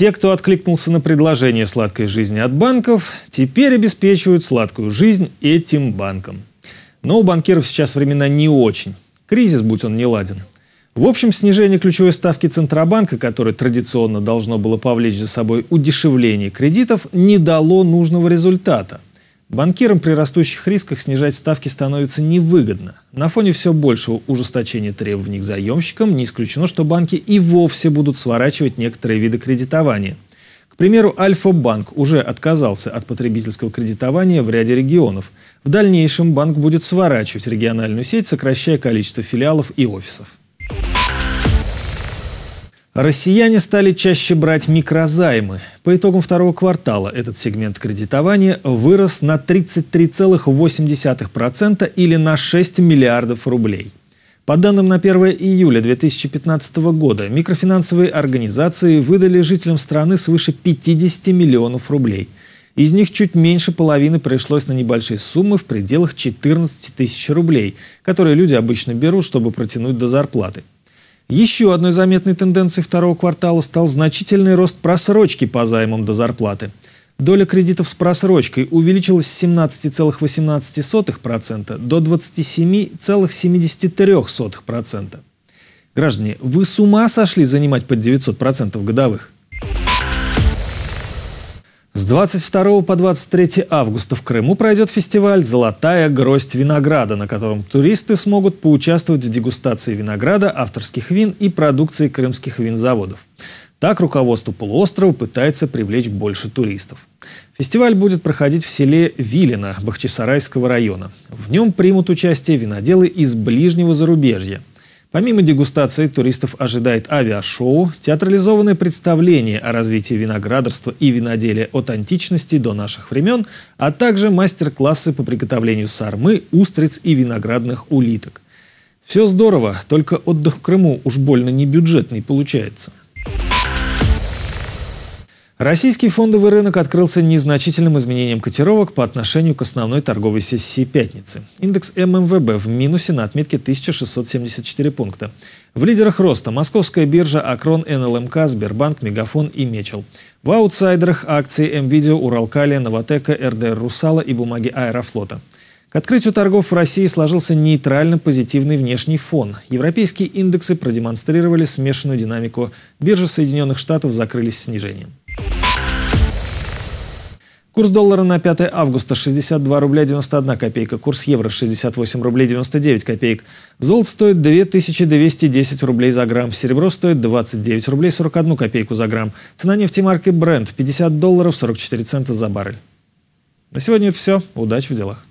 Те, кто откликнулся на предложение сладкой жизни от банков, теперь обеспечивают сладкую жизнь этим банкам. Но у банкиров сейчас времена не очень. Кризис, будь он не ладен. В общем, снижение ключевой ставки Центробанка, которое традиционно должно было повлечь за собой удешевление кредитов, не дало нужного результата – Банкирам при растущих рисках снижать ставки становится невыгодно. На фоне все большего ужесточения требований к заемщикам не исключено, что банки и вовсе будут сворачивать некоторые виды кредитования. К примеру, Альфа-банк уже отказался от потребительского кредитования в ряде регионов. В дальнейшем банк будет сворачивать региональную сеть, сокращая количество филиалов и офисов. Россияне стали чаще брать микрозаймы. По итогам второго квартала этот сегмент кредитования вырос на 33,8% или на 6 миллиардов рублей. По данным на 1 июля 2015 года, микрофинансовые организации выдали жителям страны свыше 50 миллионов рублей. Из них чуть меньше половины пришлось на небольшие суммы в пределах 14 тысяч рублей, которые люди обычно берут, чтобы протянуть до зарплаты. Еще одной заметной тенденцией второго квартала стал значительный рост просрочки по займам до зарплаты. Доля кредитов с просрочкой увеличилась с 17,18% до 27,73%. Граждане, вы с ума сошли занимать под 900% годовых? С 22 по 23 августа в Крыму пройдет фестиваль «Золотая гроздь винограда», на котором туристы смогут поучаствовать в дегустации винограда, авторских вин и продукции крымских винзаводов. Так руководство полуострова пытается привлечь больше туристов. Фестиваль будет проходить в селе Вилина Бахчисарайского района. В нем примут участие виноделы из ближнего зарубежья – Помимо дегустации, туристов ожидает авиашоу, театрализованное представление о развитии виноградарства и виноделия от античности до наших времен, а также мастер-классы по приготовлению сармы, устриц и виноградных улиток. Все здорово, только отдых в Крыму уж больно не бюджетный получается. Российский фондовый рынок открылся незначительным изменением котировок по отношению к основной торговой сессии пятницы. Индекс ММВБ в минусе на отметке 1674 пункта. В лидерах роста московская биржа Акрон, НЛМК, эм Сбербанк, Мегафон и Мечел. В аутсайдерах акции МВидео, Уралкалия, Новотека, РДР Русала и бумаги Аэрофлота. К открытию торгов в России сложился нейтрально позитивный внешний фон. Европейские индексы продемонстрировали смешанную динамику. Биржи Соединенных Штатов закрылись снижением. Курс доллара на 5 августа 62 рубля 91 копейка, курс евро 68 рублей 99 копеек. Золото стоит 2210 рублей за грамм, серебро стоит 29 рублей 41 копейку за грамм. Цена нефти марки Brent 50 долларов 44 цента за баррель. На сегодня это все. Удачи в делах.